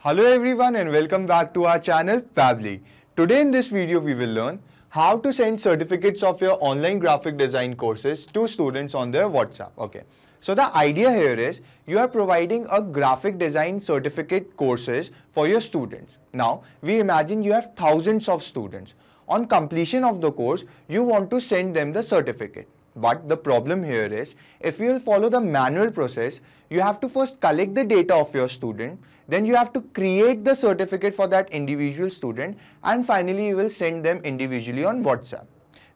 Hello everyone and welcome back to our channel Pavli. Today in this video we will learn how to send certificates of your online graphic design courses to students on their WhatsApp. Okay. So the idea here is you are providing a graphic design certificate courses for your students. Now we imagine you have thousands of students. On completion of the course, you want to send them the certificate. But the problem here is if you will follow the manual process, you have to first collect the data of your student then you have to create the certificate for that individual student and finally you will send them individually on WhatsApp.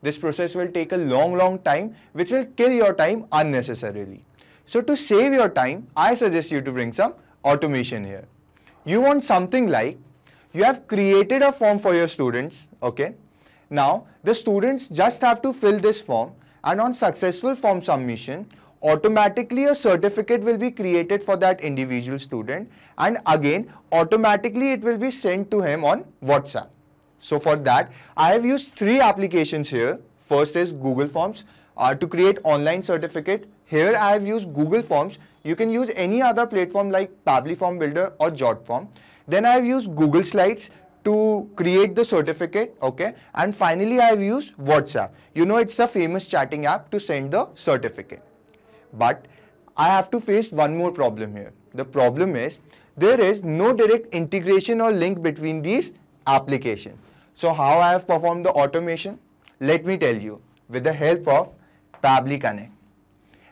This process will take a long, long time which will kill your time unnecessarily. So to save your time, I suggest you to bring some automation here. You want something like you have created a form for your students, okay? Now, the students just have to fill this form and on successful form submission, automatically a certificate will be created for that individual student and again automatically it will be sent to him on WhatsApp. So for that I have used three applications here. First is Google Forms uh, to create online certificate. Here I have used Google Forms. You can use any other platform like Pabli Form Builder or JotForm. Then I have used Google Slides to create the certificate okay and finally I've used WhatsApp you know it's a famous chatting app to send the certificate but I have to face one more problem here. The problem is there is no direct integration or link between these applications. So how I have performed the automation? Let me tell you with the help of Pabli Connect.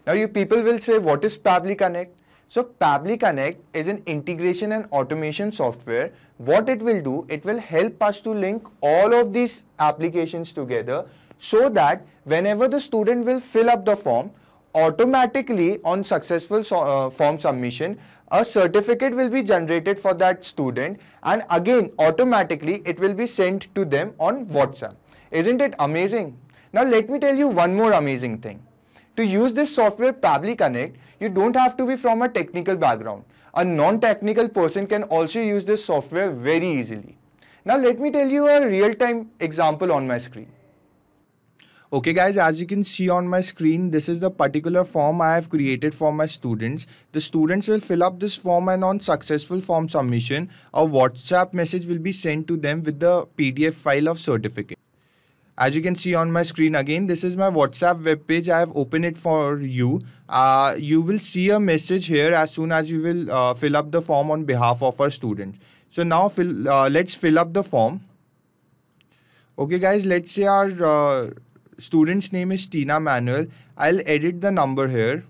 Now you people will say what is Pabli Connect? So Pabli Connect is an integration and automation software. What it will do, it will help us to link all of these applications together so that whenever the student will fill up the form, automatically on successful so, uh, form submission, a certificate will be generated for that student and again automatically it will be sent to them on WhatsApp. Isn't it amazing? Now let me tell you one more amazing thing. To use this software Pabli Connect, you don't have to be from a technical background. A non-technical person can also use this software very easily. Now let me tell you a real-time example on my screen. Okay guys, as you can see on my screen, this is the particular form I have created for my students. The students will fill up this form and on successful form submission, a WhatsApp message will be sent to them with the PDF file of certificate. As you can see on my screen again, this is my WhatsApp webpage. I have opened it for you. Uh, you will see a message here as soon as you will uh, fill up the form on behalf of our students. So now fill, uh, let's fill up the form. Okay guys, let's say our uh, student's name is Tina Manuel. I'll edit the number here.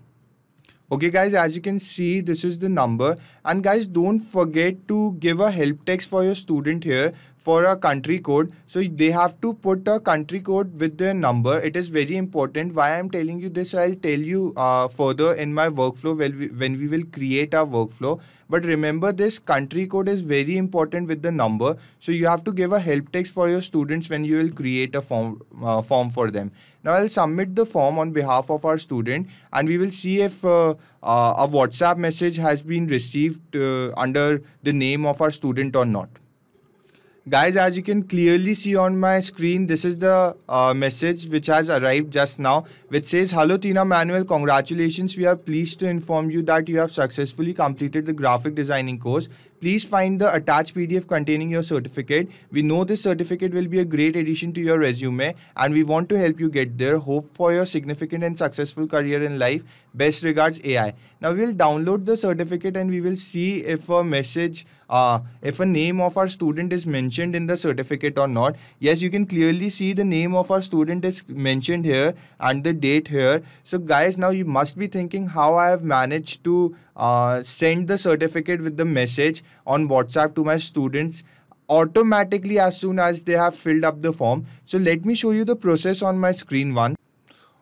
Okay guys, as you can see, this is the number. And guys, don't forget to give a help text for your student here for a country code so they have to put a country code with their number it is very important why i'm telling you this i'll tell you uh, further in my workflow when we, when we will create our workflow but remember this country code is very important with the number so you have to give a help text for your students when you will create a form uh, form for them now i'll submit the form on behalf of our student and we will see if uh, uh a whatsapp message has been received uh, under the name of our student or not guys as you can clearly see on my screen this is the uh, message which has arrived just now which says hello tina manuel congratulations we are pleased to inform you that you have successfully completed the graphic designing course please find the attached pdf containing your certificate we know this certificate will be a great addition to your resume and we want to help you get there hope for your significant and successful career in life best regards ai now we will download the certificate and we will see if a message uh, if a name of our student is mentioned in the certificate or not. Yes, you can clearly see the name of our student is mentioned here and the date here. So guys, now you must be thinking how I have managed to uh, send the certificate with the message on WhatsApp to my students automatically as soon as they have filled up the form. So let me show you the process on my screen once.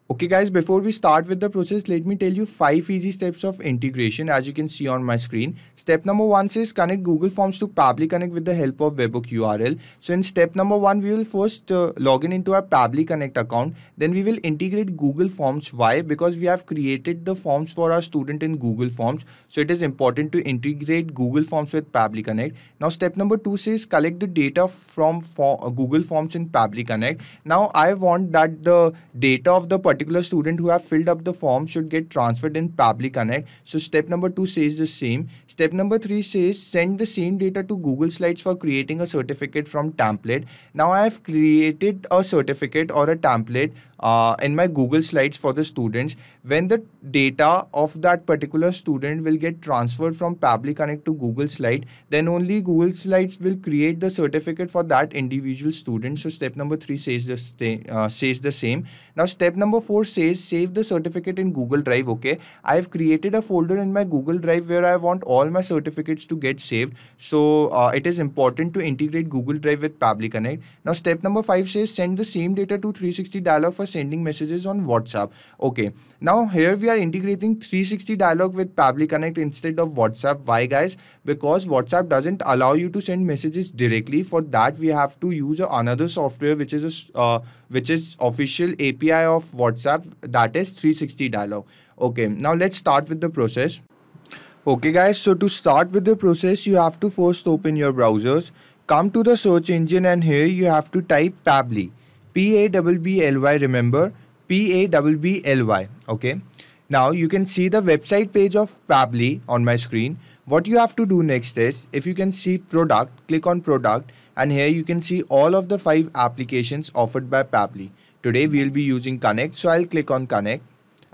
Okay guys, before we start with the process, let me tell you 5 easy steps of integration as you can see on my screen. Step number 1 says connect Google Forms to Pably Connect with the help of Webhook URL. So in step number 1, we will first uh, log in into our Pably Connect account. Then we will integrate Google Forms. Why? Because we have created the forms for our student in Google Forms. So it is important to integrate Google Forms with Pably Connect. Now step number 2 says collect the data from for, uh, Google Forms in Pably Connect. Now I want that the data of the particular student who have filled up the form should get transferred in Pabli Connect. So step number 2 says the same. Step number 3 says send the same data to Google Slides for creating a certificate from template. Now I have created a certificate or a template uh, in my Google Slides for the students when the data of that particular student will get transferred from Pably Connect to Google Slide then only Google Slides will create the certificate for that individual student so step number 3 says the uh, says the same now step number 4 says save the certificate in Google Drive okay I have created a folder in my Google Drive where I want all my certificates to get saved so uh, it is important to integrate Google Drive with Pably Connect now step number 5 says send the same data to 360 dialog for sending messages on WhatsApp. Okay, now here we are integrating 360 dialog with Pabli Connect instead of WhatsApp. Why guys? Because WhatsApp doesn't allow you to send messages directly. For that we have to use another software which is a, uh, which is official API of WhatsApp that is 360 dialog. Okay, now let's start with the process. Okay guys, so to start with the process, you have to first open your browsers. Come to the search engine and here you have to type Pabli. P-A-B-B-L-Y, remember, P-A-B-B-L-Y, okay? Now you can see the website page of Pably on my screen. What you have to do next is, if you can see product, click on product and here you can see all of the 5 applications offered by Pably. Today we will be using Connect, so I'll click on Connect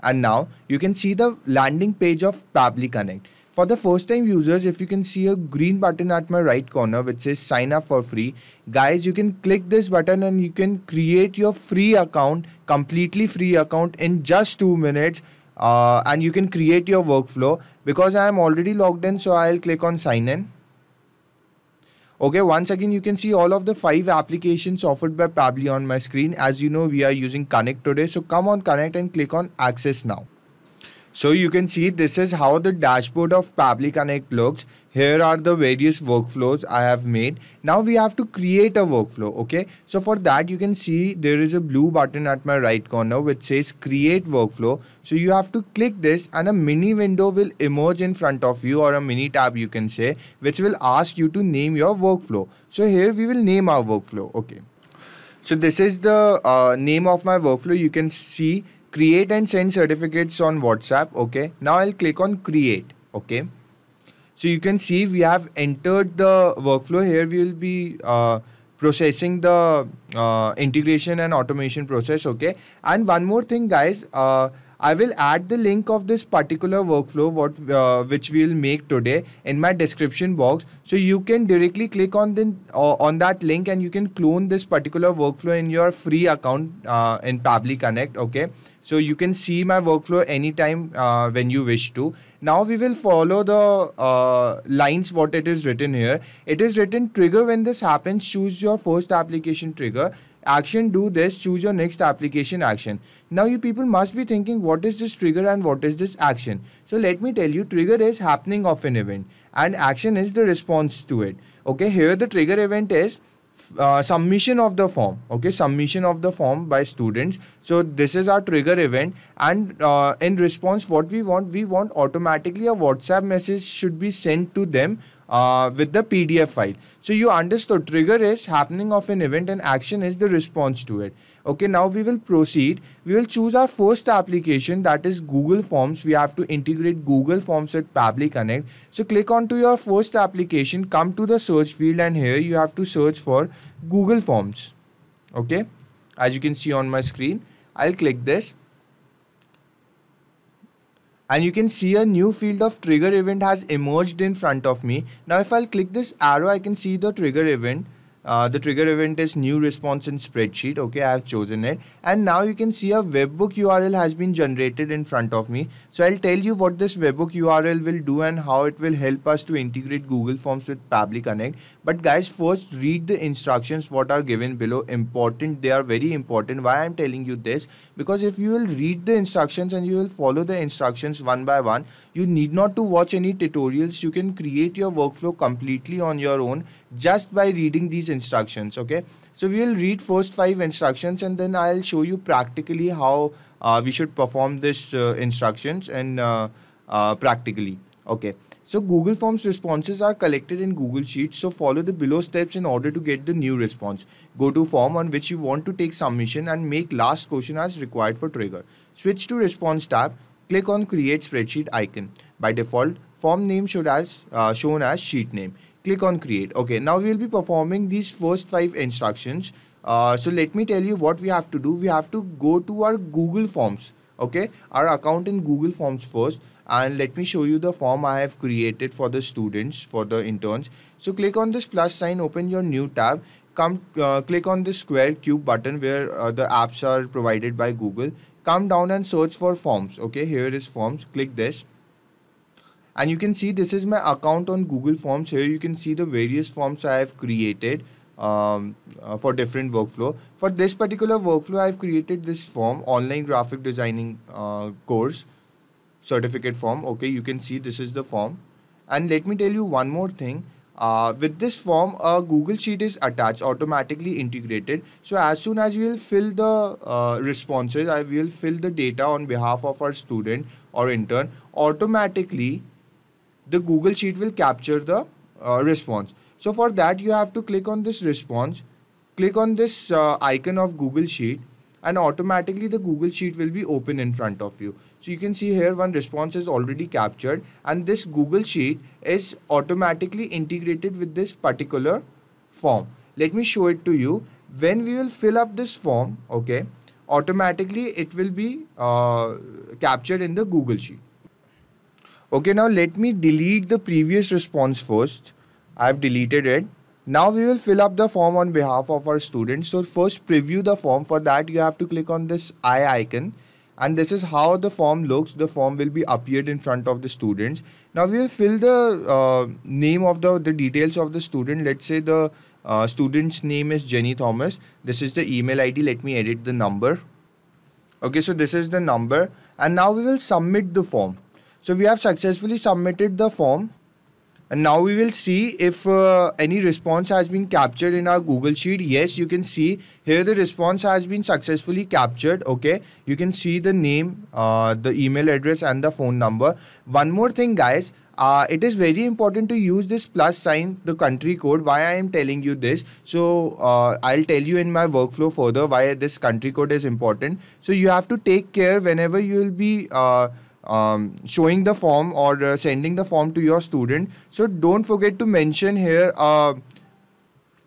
and now you can see the landing page of Pably Connect. For the first time users, if you can see a green button at my right corner which says sign up for free, guys, you can click this button and you can create your free account, completely free account in just 2 minutes uh, and you can create your workflow. Because I am already logged in, so I'll click on sign in. Okay, once again you can see all of the 5 applications offered by Pabli on my screen. As you know, we are using Connect today. So come on Connect and click on Access Now. So you can see this is how the dashboard of Pabli Connect looks. Here are the various workflows I have made. Now we have to create a workflow, okay? So for that you can see there is a blue button at my right corner which says create workflow. So you have to click this and a mini window will emerge in front of you or a mini tab you can say which will ask you to name your workflow. So here we will name our workflow, okay? So this is the uh, name of my workflow. You can see create and send certificates on WhatsApp. Okay. Now I'll click on create. Okay. So you can see we have entered the workflow here. We will be uh, processing the uh, integration and automation process. Okay. And one more thing guys, uh, I will add the link of this particular workflow what uh, which we will make today in my description box so you can directly click on the uh, on that link and you can clone this particular workflow in your free account uh, in Pabli Connect okay so you can see my workflow anytime uh, when you wish to now we will follow the uh, lines what it is written here it is written trigger when this happens choose your first application trigger action do this choose your next application action now you people must be thinking what is this trigger and what is this action so let me tell you trigger is happening of an event and action is the response to it okay here the trigger event is uh, submission of the form okay submission of the form by students so this is our trigger event and uh, in response what we want we want automatically a whatsapp message should be sent to them uh, with the PDF file. So you understood trigger is happening of an event and action is the response to it. Okay, now we will proceed. We will choose our first application that is Google Forms. We have to integrate Google Forms with Pabli Connect. So click onto your first application, come to the search field and here you have to search for Google Forms. Okay, as you can see on my screen, I'll click this and you can see a new field of trigger event has emerged in front of me. Now if I'll click this arrow I can see the trigger event. Uh, the trigger event is new response in spreadsheet okay I have chosen it and now you can see a webbook URL has been generated in front of me so I'll tell you what this webbook URL will do and how it will help us to integrate Google Forms with Pabli Connect but guys first read the instructions what are given below important they are very important why i'm telling you this because if you will read the instructions and you will follow the instructions one by one you need not to watch any tutorials you can create your workflow completely on your own just by reading these instructions okay so we will read first five instructions and then i'll show you practically how uh, we should perform this uh, instructions and uh, uh practically okay so Google Forms responses are collected in Google Sheets. So follow the below steps in order to get the new response. Go to form on which you want to take submission and make last question as required for trigger. Switch to response tab. Click on create spreadsheet icon. By default, form name should as uh, shown as sheet name. Click on create. Okay, now we will be performing these first five instructions. Uh, so let me tell you what we have to do. We have to go to our Google Forms. Okay, our account in Google Forms first and let me show you the form I have created for the students for the interns. So click on this plus sign, open your new tab, come uh, click on the square cube button where uh, the apps are provided by Google. Come down and search for forms. Okay, here is forms. Click this. And you can see this is my account on Google Forms. Here you can see the various forms I have created um, uh, for different workflow. For this particular workflow, I've created this form online graphic designing uh, course certificate form okay you can see this is the form and let me tell you one more thing uh, with this form a google sheet is attached automatically integrated so as soon as you will fill the uh, responses i will fill the data on behalf of our student or intern automatically the google sheet will capture the uh, response so for that you have to click on this response click on this uh, icon of google sheet and automatically the Google Sheet will be open in front of you. So you can see here one response is already captured and this Google Sheet is automatically integrated with this particular form. Let me show it to you. When we will fill up this form, okay, automatically it will be uh, captured in the Google Sheet. Okay, now let me delete the previous response first. I've deleted it. Now we will fill up the form on behalf of our students. So first preview the form. For that you have to click on this eye icon and this is how the form looks. The form will be appeared in front of the students. Now we will fill the uh, name of the, the details of the student. Let's say the uh, student's name is Jenny Thomas. This is the email ID. Let me edit the number. Okay, so this is the number and now we will submit the form. So we have successfully submitted the form and now we will see if uh, any response has been captured in our Google Sheet. Yes, you can see here the response has been successfully captured. Okay, you can see the name, uh, the email address and the phone number. One more thing guys, uh, it is very important to use this plus sign, the country code. Why I am telling you this? So uh, I'll tell you in my workflow further why this country code is important. So you have to take care whenever you will be uh, um, showing the form or uh, sending the form to your student so don't forget to mention here uh,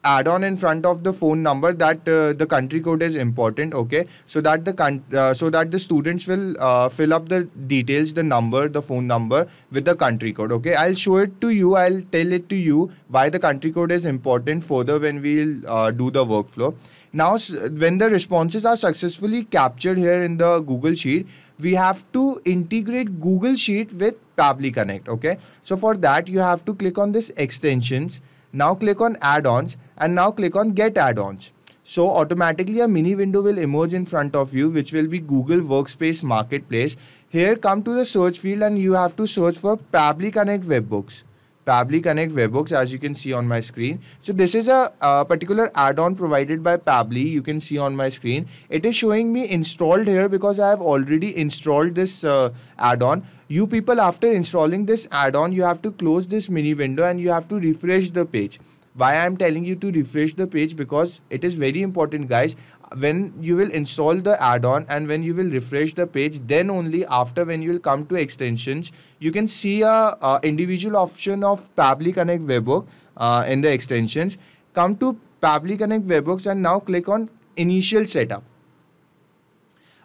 add on in front of the phone number that uh, the country code is important okay so that the con- uh, so that the students will uh, fill up the details the number the phone number with the country code okay i'll show it to you i'll tell it to you why the country code is important further when we'll uh, do the workflow now when the responses are successfully captured here in the google sheet we have to integrate Google Sheet with Tably Connect. Okay. So for that, you have to click on this extensions. Now click on add-ons and now click on get add-ons. So automatically a mini window will emerge in front of you which will be Google Workspace Marketplace. Here come to the search field and you have to search for Pably Connect Webbooks. Pably Connect Webhooks as you can see on my screen. So this is a uh, particular add-on provided by Pably you can see on my screen. It is showing me installed here because I have already installed this uh, add-on. You people after installing this add-on you have to close this mini window and you have to refresh the page why i'm telling you to refresh the page because it is very important guys when you will install the add-on and when you will refresh the page then only after when you will come to extensions you can see a, a individual option of Public Connect webhook uh, in the extensions come to Public Connect webhooks and now click on initial setup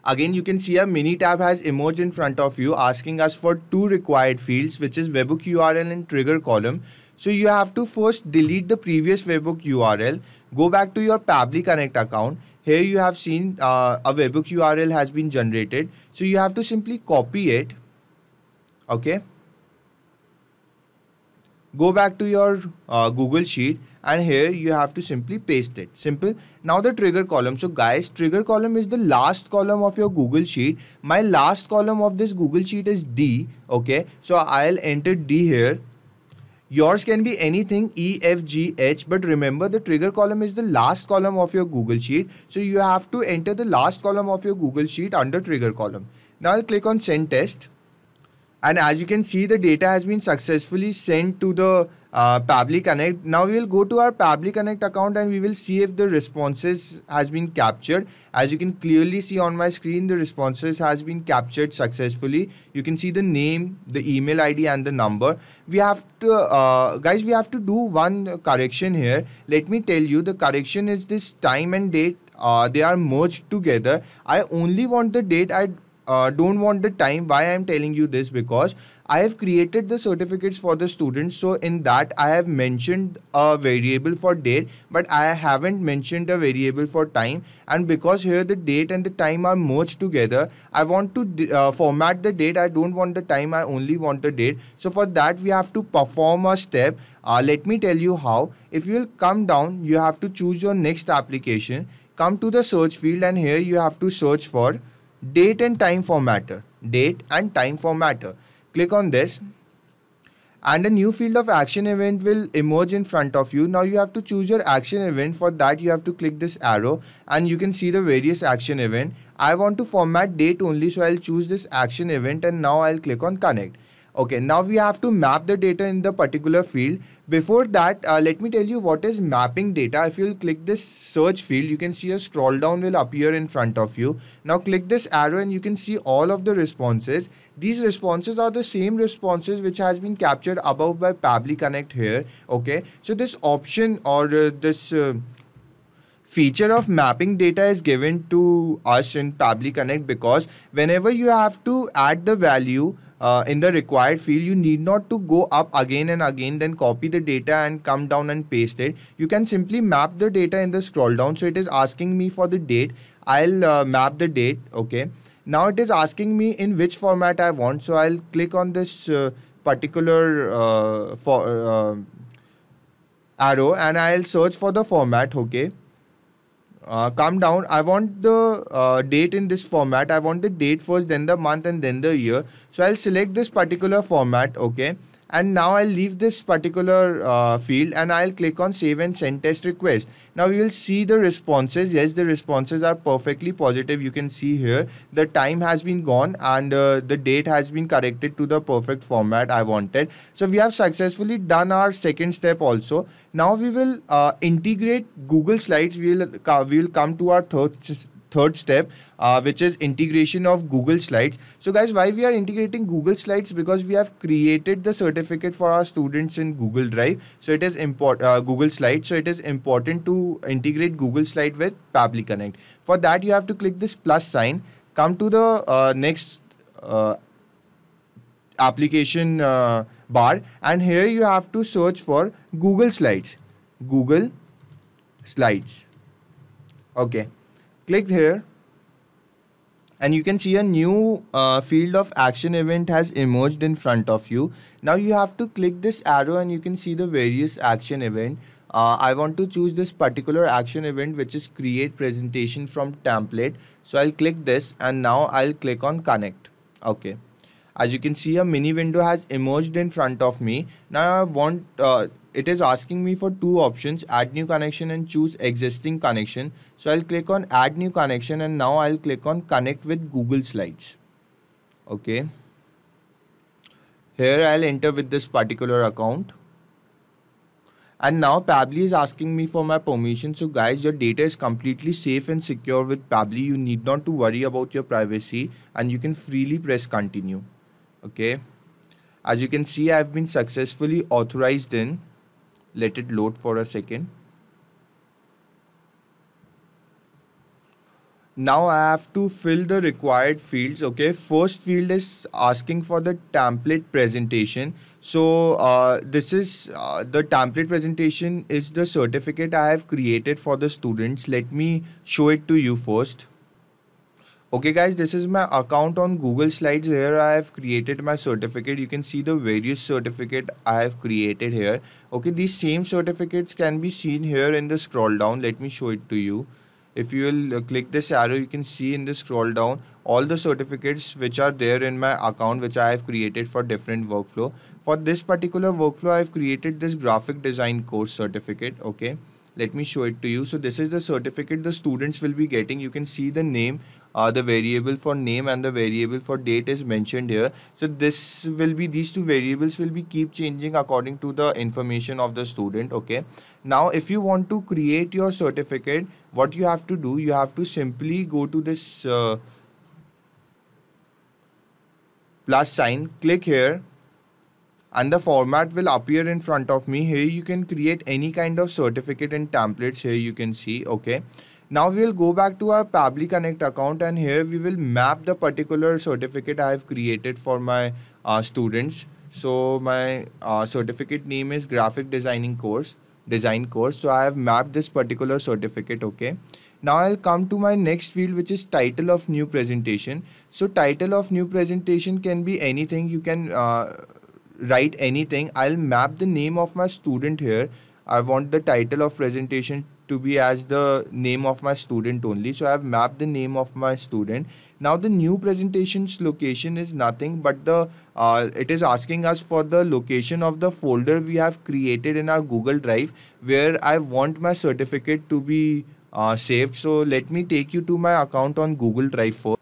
Again, you can see a mini tab has emerged in front of you asking us for two required fields which is webhook URL and trigger column. So you have to first delete the previous webhook URL, go back to your Public Connect account here you have seen uh, a webhook URL has been generated. So you have to simply copy it. Okay. Go back to your uh, Google Sheet and here you have to simply paste it. Simple. Now the trigger column. So guys, trigger column is the last column of your Google Sheet. My last column of this Google Sheet is D. Okay. So I'll enter D here Yours can be anything E, F, G, H, but remember the trigger column is the last column of your Google Sheet. So you have to enter the last column of your Google Sheet under trigger column. Now I'll click on send test. And as you can see, the data has been successfully sent to the uh, Connect. Now we will go to our Public Connect account and we will see if the responses has been captured. As you can clearly see on my screen, the responses has been captured successfully. You can see the name, the email ID and the number. We have to, uh, guys, we have to do one correction here. Let me tell you, the correction is this time and date uh, they are merged together. I only want the date. I uh, don't want the time why i'm telling you this because i have created the certificates for the students so in that i have mentioned a variable for date but i haven't mentioned a variable for time and because here the date and the time are merged together i want to uh, format the date i don't want the time i only want the date so for that we have to perform a step uh, let me tell you how if you will come down you have to choose your next application come to the search field and here you have to search for date and time formatter date and time formatter click on this and a new field of action event will emerge in front of you now you have to choose your action event for that you have to click this arrow and you can see the various action event i want to format date only so i'll choose this action event and now i'll click on connect Okay, now we have to map the data in the particular field. Before that, uh, let me tell you what is mapping data. If you'll click this search field, you can see a scroll down will appear in front of you. Now click this arrow and you can see all of the responses. These responses are the same responses which has been captured above by Pabli Connect here. Okay, so this option or uh, this uh, feature of mapping data is given to us in Pabli Connect because whenever you have to add the value uh, in the required field you need not to go up again and again then copy the data and come down and paste it you can simply map the data in the scroll down so it is asking me for the date i'll uh, map the date okay now it is asking me in which format i want so i'll click on this uh, particular uh, for uh, arrow and i'll search for the format okay uh, calm down. I want the uh, date in this format. I want the date first, then the month and then the year. So I'll select this particular format. Okay and now I'll leave this particular uh, field and I'll click on save and send test request. Now you will see the responses. Yes, the responses are perfectly positive. You can see here the time has been gone and uh, the date has been corrected to the perfect format I wanted. So we have successfully done our second step also. Now we will uh, integrate Google Slides. We will, uh, we will come to our third, third step uh, which is integration of Google Slides. So guys why we are integrating Google Slides because we have created the certificate for our students in Google Drive. So it is import uh, Google Slides. So it is important to integrate Google Slide with Pabli Connect. For that you have to click this plus sign. Come to the uh, next uh, application uh, bar and here you have to search for Google Slides. Google Slides. Okay click here and you can see a new uh, field of action event has emerged in front of you now you have to click this arrow and you can see the various action event uh, I want to choose this particular action event which is create presentation from template so I'll click this and now I'll click on connect okay as you can see a mini window has emerged in front of me now I want uh, it is asking me for two options add new connection and choose existing connection so I'll click on add new connection and now I'll click on connect with Google Slides okay here I'll enter with this particular account and now Pabli is asking me for my permission so guys your data is completely safe and secure with Pabli you need not to worry about your privacy and you can freely press continue okay as you can see I've been successfully authorized in let it load for a second now i have to fill the required fields okay first field is asking for the template presentation so uh, this is uh, the template presentation is the certificate i have created for the students let me show it to you first Okay guys, this is my account on Google Slides. Here I have created my certificate. You can see the various certificate I have created here. Okay, these same certificates can be seen here in the scroll down. Let me show it to you. If you will uh, click this arrow, you can see in the scroll down all the certificates which are there in my account which I have created for different workflow. For this particular workflow, I have created this graphic design course certificate. Okay let me show it to you so this is the certificate the students will be getting you can see the name uh, the variable for name and the variable for date is mentioned here so this will be these two variables will be keep changing according to the information of the student okay now if you want to create your certificate what you have to do you have to simply go to this uh, plus sign click here and the format will appear in front of me here you can create any kind of certificate and templates here you can see okay now we will go back to our Pabli Connect account and here we will map the particular certificate I have created for my uh, students. So my uh, certificate name is graphic designing course, design course. So I have mapped this particular certificate, okay. Now I'll come to my next field which is title of new presentation. So title of new presentation can be anything, you can uh, write anything. I'll map the name of my student here. I want the title of presentation to be as the name of my student only. So I have mapped the name of my student. Now the new presentations location is nothing but the uh, it is asking us for the location of the folder we have created in our Google Drive where I want my certificate to be uh, saved. So let me take you to my account on Google Drive first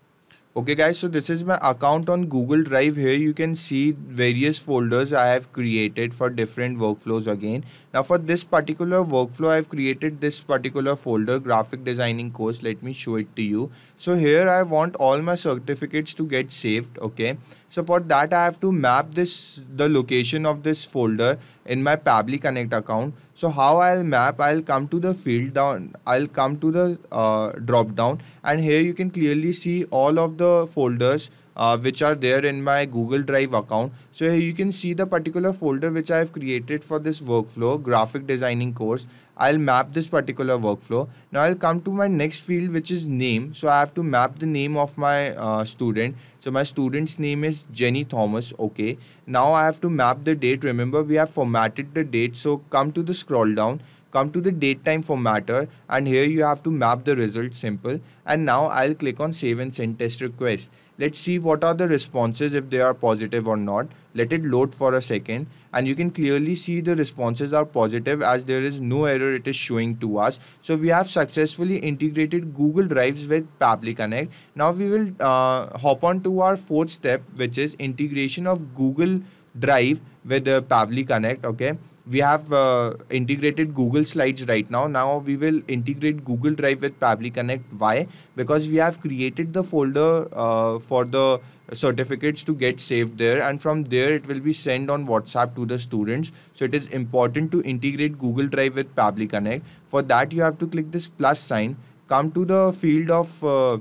okay guys so this is my account on google drive here you can see various folders i have created for different workflows again now for this particular workflow i've created this particular folder graphic designing course let me show it to you so here i want all my certificates to get saved okay so for that i have to map this the location of this folder in my Public connect account so how I'll map I'll come to the field down I'll come to the uh, drop down and here you can clearly see all of the folders uh, which are there in my Google Drive account. So here you can see the particular folder which I have created for this workflow graphic designing course. I'll map this particular workflow. Now I'll come to my next field which is name. So I have to map the name of my uh, student. So my student's name is Jenny Thomas. Okay. Now I have to map the date. Remember we have formatted the date. So come to the scroll down come to the date time formatter and here you have to map the result simple and now I'll click on save and send test request. Let's see what are the responses if they are positive or not. Let it load for a second and you can clearly see the responses are positive as there is no error it is showing to us. So we have successfully integrated Google Drives with Pabli Connect. Now we will uh, hop on to our fourth step which is integration of Google Drive with the uh, Pavli Connect okay we have uh, integrated Google Slides right now. Now we will integrate Google Drive with Pabli Connect. Why? Because we have created the folder uh, for the certificates to get saved there and from there it will be sent on WhatsApp to the students. So it is important to integrate Google Drive with Pabli Connect. For that you have to click this plus sign, come to the field of uh,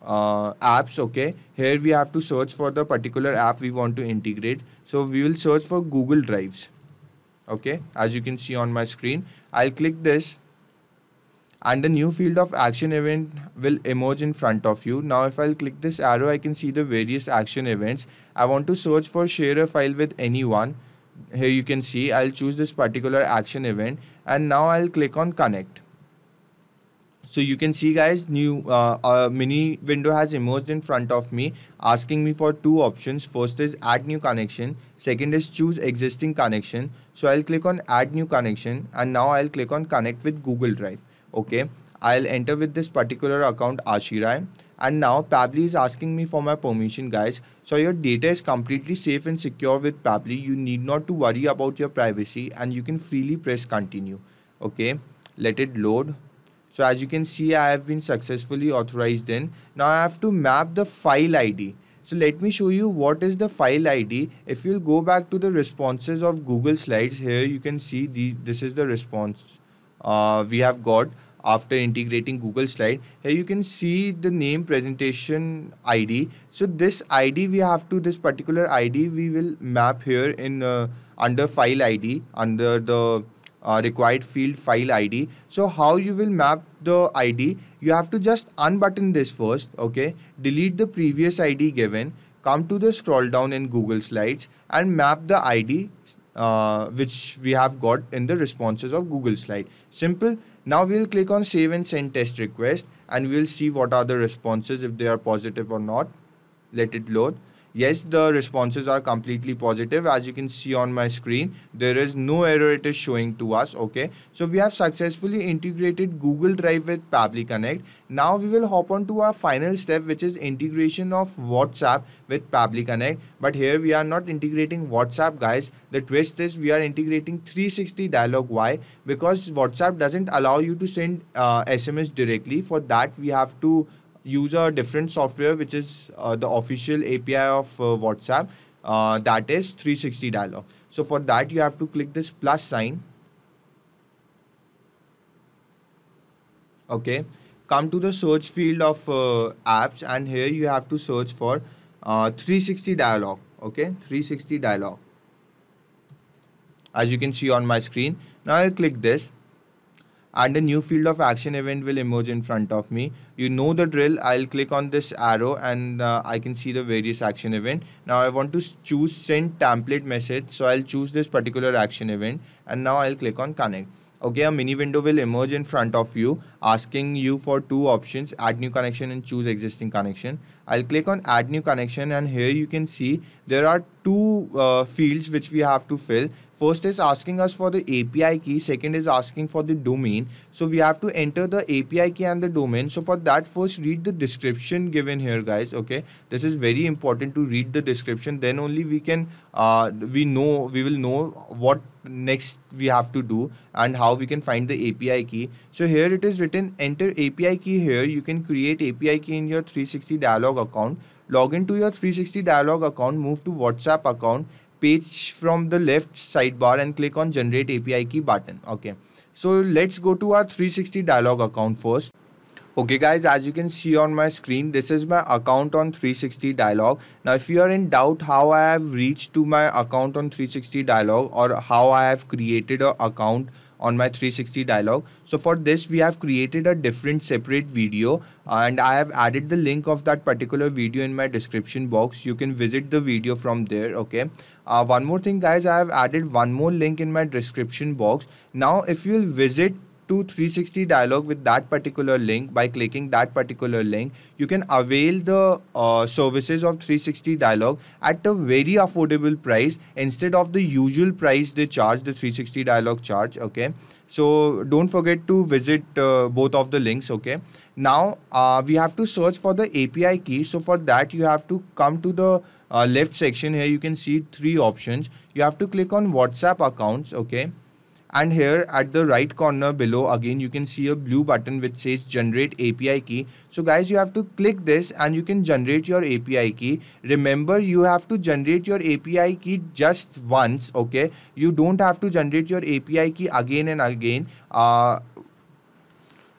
uh, apps okay here we have to search for the particular app we want to integrate so we will search for google drives okay as you can see on my screen I'll click this and the new field of action event will emerge in front of you now if I'll click this arrow I can see the various action events I want to search for share a file with anyone here you can see I'll choose this particular action event and now I'll click on connect so you can see guys new uh, a mini window has emerged in front of me asking me for two options first is add new connection second is choose existing connection so i'll click on add new connection and now i'll click on connect with google drive okay i'll enter with this particular account Ashirai and now Pabli is asking me for my permission guys so your data is completely safe and secure with Pabli you need not to worry about your privacy and you can freely press continue okay let it load so as you can see, I have been successfully authorized in. Now I have to map the file ID. So let me show you what is the file ID. If you'll go back to the responses of Google Slides here, you can see the, this is the response uh, we have got after integrating Google Slide. Here you can see the name presentation ID. So this ID we have to, this particular ID we will map here in uh, under file ID under the uh, required field file id so how you will map the id you have to just unbutton this first okay delete the previous id given come to the scroll down in google slides and map the id uh, which we have got in the responses of google slide simple now we'll click on save and send test request and we'll see what are the responses if they are positive or not let it load Yes, the responses are completely positive. As you can see on my screen, there is no error it is showing to us. Okay, so we have successfully integrated Google Drive with Pabli Connect. Now we will hop on to our final step, which is integration of WhatsApp with Pabli Connect. But here we are not integrating WhatsApp guys. The twist is we are integrating 360 dialog. Why? Because WhatsApp doesn't allow you to send uh, SMS directly. For that, we have to use a different software which is uh, the official API of uh, WhatsApp uh, that is 360 dialog. So for that you have to click this plus sign. Okay, come to the search field of uh, apps and here you have to search for uh, 360 dialog. Okay, 360 dialog. As you can see on my screen. Now i click this and a new field of action event will emerge in front of me. You know the drill. I'll click on this arrow and uh, I can see the various action event. Now I want to choose send template message. So I'll choose this particular action event and now I'll click on connect. Okay, a mini window will emerge in front of you asking you for two options add new connection and choose existing connection. I'll click on add new connection and here you can see there are two uh, fields which we have to fill first is asking us for the API key second is asking for the domain so we have to enter the API key and the domain so for that first read the description given here guys okay this is very important to read the description then only we can uh, we know we will know what next we have to do and how we can find the API key. So here it is written enter API key here. You can create API key in your 360 dialog account. Log into your 360 dialog account, move to WhatsApp account page from the left sidebar and click on generate API key button. Okay. So let's go to our 360 dialog account first. Okay guys, as you can see on my screen, this is my account on 360 dialog. Now if you are in doubt how I have reached to my account on 360 dialog or how I have created an account on my 360 dialog. So for this we have created a different separate video and I have added the link of that particular video in my description box. You can visit the video from there. Okay. Uh, one more thing guys I have added one more link in my description box. Now if you'll visit to 360 dialog with that particular link by clicking that particular link you can avail the uh, services of 360 dialog at a very affordable price instead of the usual price they charge the 360 dialog charge okay so don't forget to visit uh, both of the links okay now uh, we have to search for the api key so for that you have to come to the uh, left section here you can see three options you have to click on whatsapp accounts okay and here at the right corner below again you can see a blue button which says generate API key so guys you have to click this and you can generate your API key remember you have to generate your API key just once okay you don't have to generate your API key again and again uh,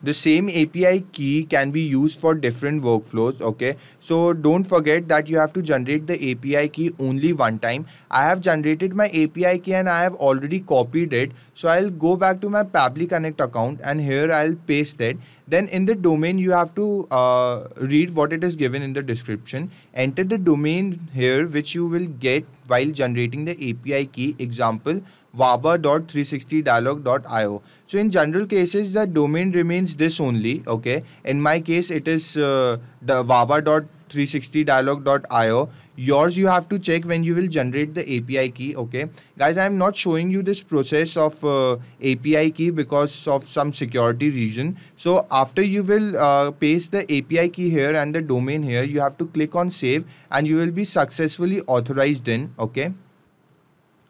the same API key can be used for different workflows okay so don't forget that you have to generate the API key only one time I have generated my API key and I have already copied it so I'll go back to my Pabli Connect account and here I'll paste it then in the domain you have to uh, read what it is given in the description enter the domain here which you will get while generating the API key example waba.360dialog.io. So in general cases, the domain remains this only. Okay. In my case, it is uh, the waba.360dialog.io. Yours, you have to check when you will generate the API key. Okay, guys, I am not showing you this process of uh, API key because of some security reason. So after you will uh, paste the API key here and the domain here, you have to click on save and you will be successfully authorized in. Okay.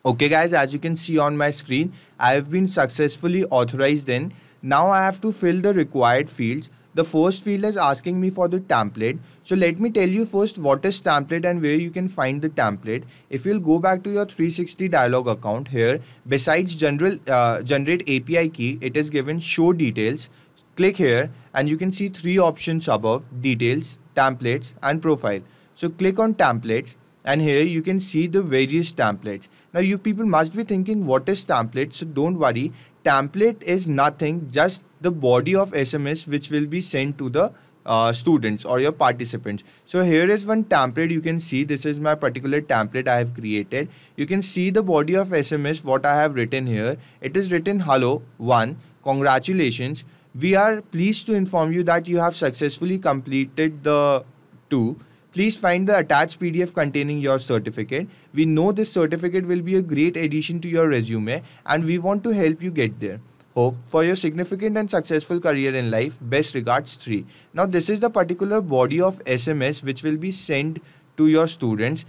Okay guys, as you can see on my screen, I have been successfully authorized in. Now I have to fill the required fields. The first field is asking me for the template. So let me tell you first what is template and where you can find the template. If you'll go back to your 360 dialog account here, besides general uh, generate API key, it is given show details. Click here and you can see three options above details, templates and profile. So click on templates and here you can see the various templates now you people must be thinking what is template so don't worry template is nothing just the body of SMS which will be sent to the uh, students or your participants. So here is one template you can see. This is my particular template I have created. You can see the body of SMS what I have written here. It is written hello 1. Congratulations. We are pleased to inform you that you have successfully completed the 2. Please find the attached PDF containing your certificate. We know this certificate will be a great addition to your resume and we want to help you get there. Hope for your significant and successful career in life. Best regards 3. Now this is the particular body of SMS which will be sent to your students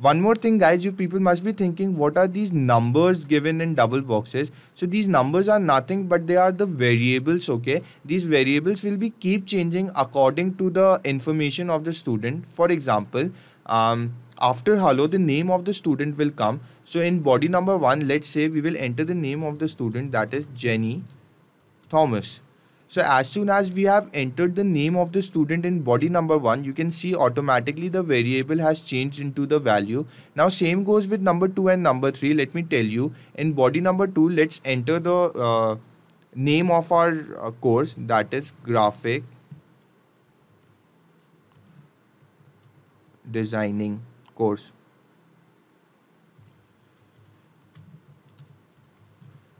one more thing guys you people must be thinking what are these numbers given in double boxes so these numbers are nothing but they are the variables okay these variables will be keep changing according to the information of the student for example um, after hello the name of the student will come so in body number one let's say we will enter the name of the student that is jenny thomas so as soon as we have entered the name of the student in body number 1, you can see automatically the variable has changed into the value. Now same goes with number 2 and number 3. Let me tell you, in body number 2, let's enter the uh, name of our uh, course that is graphic designing course.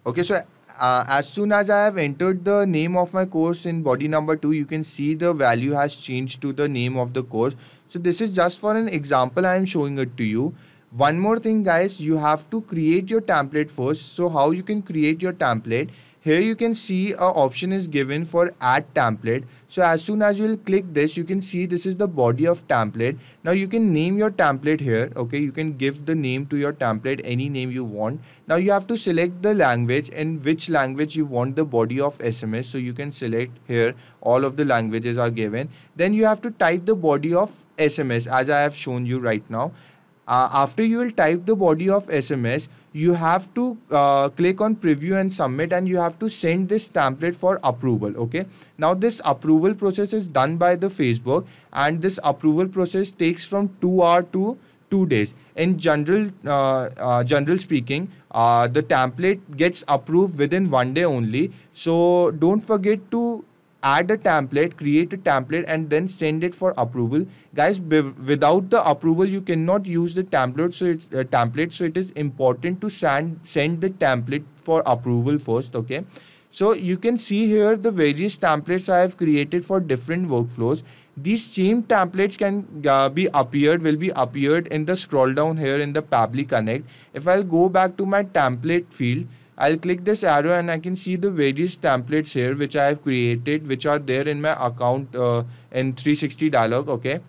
Okay, so uh, as soon as I have entered the name of my course in body number 2 you can see the value has changed to the name of the course so this is just for an example I am showing it to you one more thing guys you have to create your template first so how you can create your template here you can see a option is given for add template so as soon as you will click this you can see this is the body of template now you can name your template here okay you can give the name to your template any name you want now you have to select the language and which language you want the body of sms so you can select here all of the languages are given then you have to type the body of sms as i have shown you right now uh, after you will type the body of SMS, you have to uh, click on preview and submit and you have to send this template for approval. Okay. Now this approval process is done by the Facebook and this approval process takes from 2 hour to 2 days. In general, uh, uh general speaking, uh, the template gets approved within one day only. So don't forget to add a template, create a template and then send it for approval. Guys, without the approval, you cannot use the template. So it's a uh, template. So it is important to send, send the template for approval first. Okay. So you can see here the various templates I have created for different workflows. These same templates can uh, be appeared, will be appeared in the scroll down here in the Pabli Connect. If I'll go back to my template field, I'll click this arrow and I can see the various templates here which I have created which are there in my account uh, in 360 dialog okay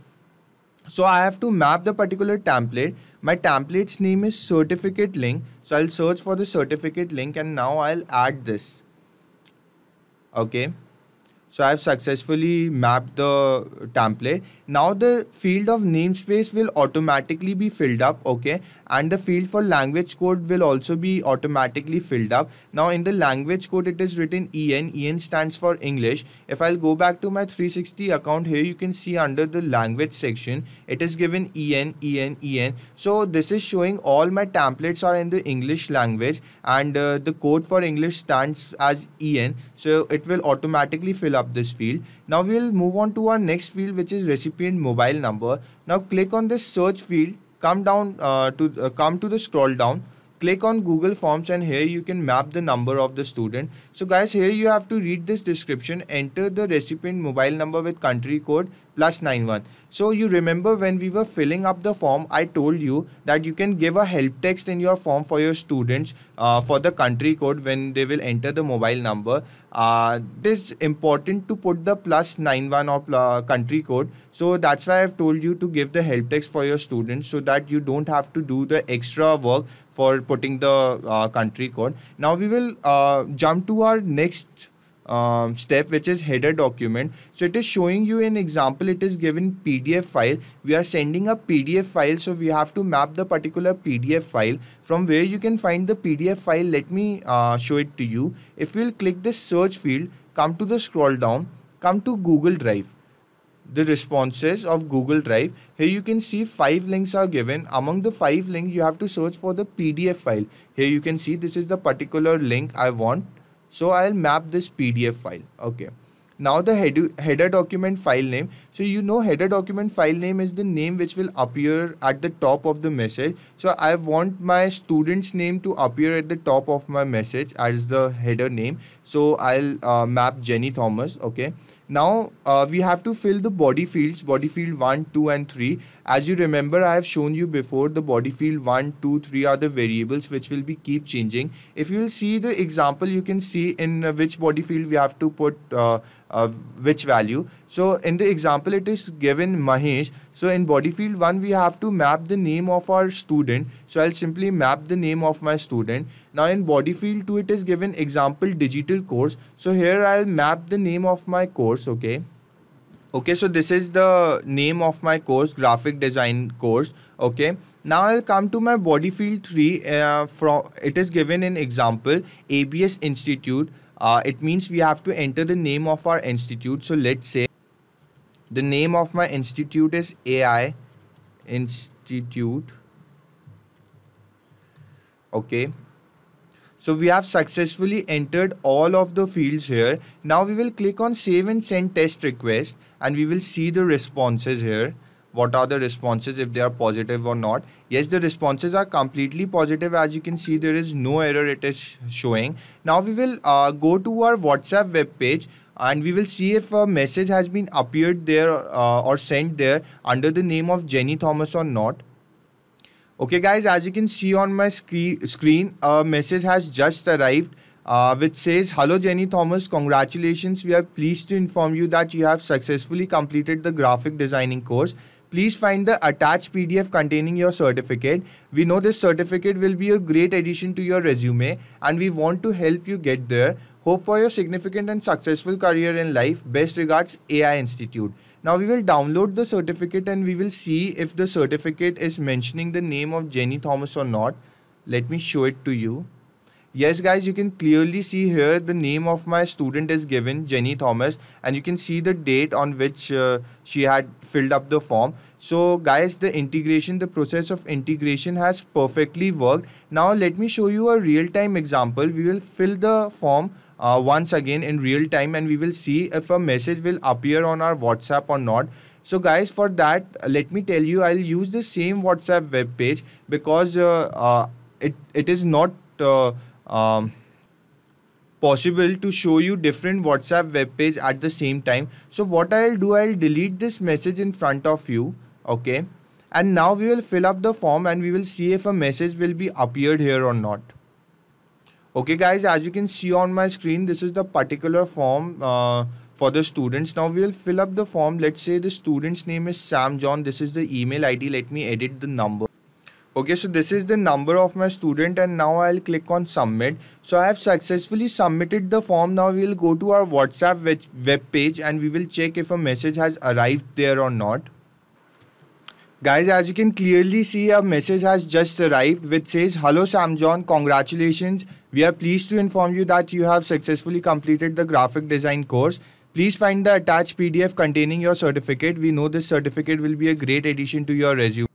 so I have to map the particular template my template's name is certificate link so I'll search for the certificate link and now I'll add this okay so I have successfully mapped the template now the field of namespace will automatically be filled up okay and the field for language code will also be automatically filled up now in the language code it is written en en stands for english if i'll go back to my 360 account here you can see under the language section it is given en en en so this is showing all my templates are in the english language and uh, the code for english stands as en so it will automatically fill up this field now we'll move on to our next field which is recipe mobile number. Now click on this search field, come down uh, to uh, come to the scroll down click on Google Forms and here you can map the number of the student. So guys here you have to read this description, enter the recipient mobile number with country code plus 91. So you remember when we were filling up the form I told you that you can give a help text in your form for your students uh, for the country code when they will enter the mobile number. Uh, this important to put the plus 91 or uh, country code. So that's why I've told you to give the help text for your students so that you don't have to do the extra work for putting the uh, country code. Now we will uh, jump to our next um, step which is header document so it is showing you an example it is given pdf file we are sending a pdf file so we have to map the particular pdf file from where you can find the pdf file let me uh, show it to you if we'll click the search field come to the scroll down come to google drive the responses of Google Drive. Here you can see five links are given. Among the five links, you have to search for the PDF file. Here you can see this is the particular link I want. So I'll map this PDF file. Okay. Now the head header document file name. So you know header document file name is the name which will appear at the top of the message. So I want my student's name to appear at the top of my message as the header name. So I'll uh, map Jenny Thomas. Okay now uh, we have to fill the body fields, body field 1, 2 and 3. As you remember I have shown you before the body field 1, 2, 3 are the variables which will be keep changing. If you will see the example you can see in uh, which body field we have to put uh, uh, which value. So in the example it is given Mahesh. So in body field 1 we have to map the name of our student. So I'll simply map the name of my student. Now in body field 2 it is given example digital course. So here I'll map the name of my course okay. Okay so this is the name of my course graphic design course okay. Now I'll come to my body field 3 uh, from it is given in example ABS Institute. Uh, it means we have to enter the name of our institute. So let's say the name of my institute is AI Institute. Okay. So we have successfully entered all of the fields here. Now we will click on save and send test request and we will see the responses here. What are the responses if they are positive or not. Yes, the responses are completely positive. As you can see, there is no error it is showing. Now we will uh, go to our WhatsApp web page and we will see if a message has been appeared there uh, or sent there under the name of Jenny Thomas or not. Okay guys, as you can see on my scre screen, a message has just arrived uh, which says, Hello Jenny Thomas, congratulations. We are pleased to inform you that you have successfully completed the graphic designing course. Please find the attached PDF containing your certificate. We know this certificate will be a great addition to your resume and we want to help you get there. Hope for your significant and successful career in life. Best regards, AI Institute. Now we will download the certificate and we will see if the certificate is mentioning the name of Jenny Thomas or not. Let me show it to you. Yes guys, you can clearly see here the name of my student is given Jenny Thomas and you can see the date on which uh, she had filled up the form. So guys, the integration, the process of integration has perfectly worked. Now let me show you a real-time example. We will fill the form uh, once again in real time and we will see if a message will appear on our WhatsApp or not. So guys for that let me tell you I'll use the same WhatsApp web page because uh, uh, it, it is not uh, um, possible to show you different WhatsApp web page at the same time. So what I'll do I'll delete this message in front of you okay and now we will fill up the form and we will see if a message will be appeared here or not okay guys as you can see on my screen this is the particular form uh, for the students now we'll fill up the form let's say the student's name is sam john this is the email id let me edit the number okay so this is the number of my student and now i'll click on submit so i have successfully submitted the form now we'll go to our whatsapp web page and we will check if a message has arrived there or not Guys, as you can clearly see, a message has just arrived which says, Hello Sam John, congratulations. We are pleased to inform you that you have successfully completed the graphic design course. Please find the attached PDF containing your certificate. We know this certificate will be a great addition to your resume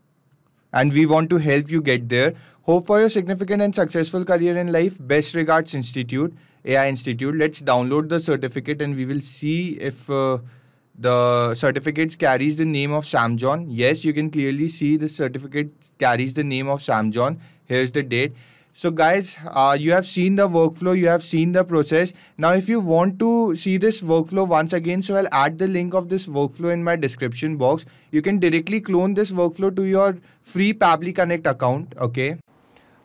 and we want to help you get there. Hope for your significant and successful career in life. Best regards, Institute, AI Institute. Let's download the certificate and we will see if... Uh, the certificate carries the name of Sam John. Yes, you can clearly see the certificate carries the name of Sam John. Here's the date. So guys, uh, you have seen the workflow, you have seen the process. Now if you want to see this workflow once again, so I'll add the link of this workflow in my description box. You can directly clone this workflow to your free Pabli Connect account, okay?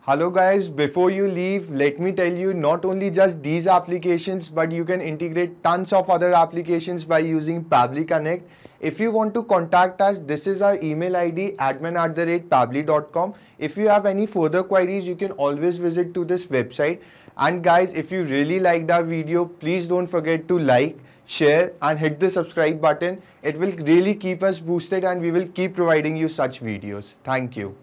Hello guys, before you leave, let me tell you not only just these applications, but you can integrate tons of other applications by using Pabli Connect. If you want to contact us, this is our email ID admin at the rate pabli.com. If you have any further queries, you can always visit to this website. And guys, if you really liked our video, please don't forget to like, share and hit the subscribe button. It will really keep us boosted and we will keep providing you such videos. Thank you.